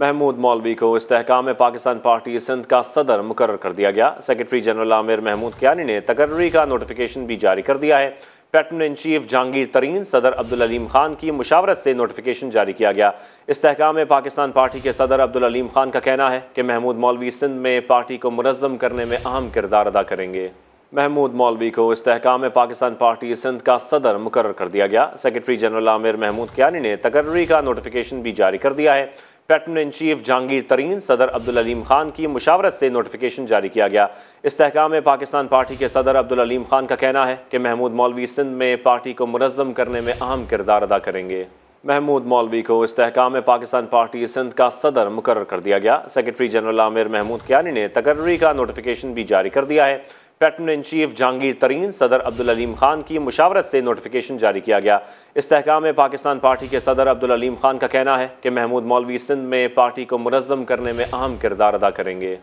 महमूद मौलवी को इसकाम पाकिस्तान पार्टी सिंध का सदर मुकर कर दिया गया सेक्रेटरी जनरल आमिर महमूद क्यानी ने तकर्री का नोटिफिकेशन भी जारी कर दिया है प्लेटन इन चीफ जहांगीर तरीन सदर अब्दुललीम खान की मुशावरत से नोटिफिकेशन जारी किया गया इसकाम पाकिस्तान पार्टी के सदर अब्दुलम खान का कहना है कि महमूद मौलवी सिंध में पार्टी को मनजम करने में अहम किरदार अदा करेंगे महमूद मौलवी को इसकाम पाकिस्तान पार्टी सिंध का सदर मुकर कर दिया गया सेक्रेटरी जनरल आमिर महमूद क्यानी ने तकर्री का नोटिफिकेशन भी जारी कर दिया है पैटन इन चीफ जहांगीर तरीन सदर अब्दुल अलीम खान की मुशावरत से नोटिफिकेशन जारी किया गया इसकाम पाकिस्तान पार्टी के सदर अब्दुल अलीम खान का कहना है कि महमूद मौलवी सिंध में पार्टी को मुनज़म करने में अहम किरदार अदा करेंगे महमूद मौलवी को इसकाम पाकिस्तान पार्टी सिंध का सदर मुकर कर दिया गया सेक्रेटरी जनरल आमिर महमूद क्यारी ने तकर्री का नोटिफिकेशन भी जारी कर दिया है प्लेटन इन चीफ जहांगीर तरीन सदर अब्दुल अलीम खान की मुशावरत से नोटिफिकेशन जारी किया गया इसकाम पाकिस्तान पार्टी के सदर अब्दुल अलीम खान का कहना है कि महमूद मौलवी सिंध में पार्टी को मुनज़म करने में अहम किरदार अदा करेंगे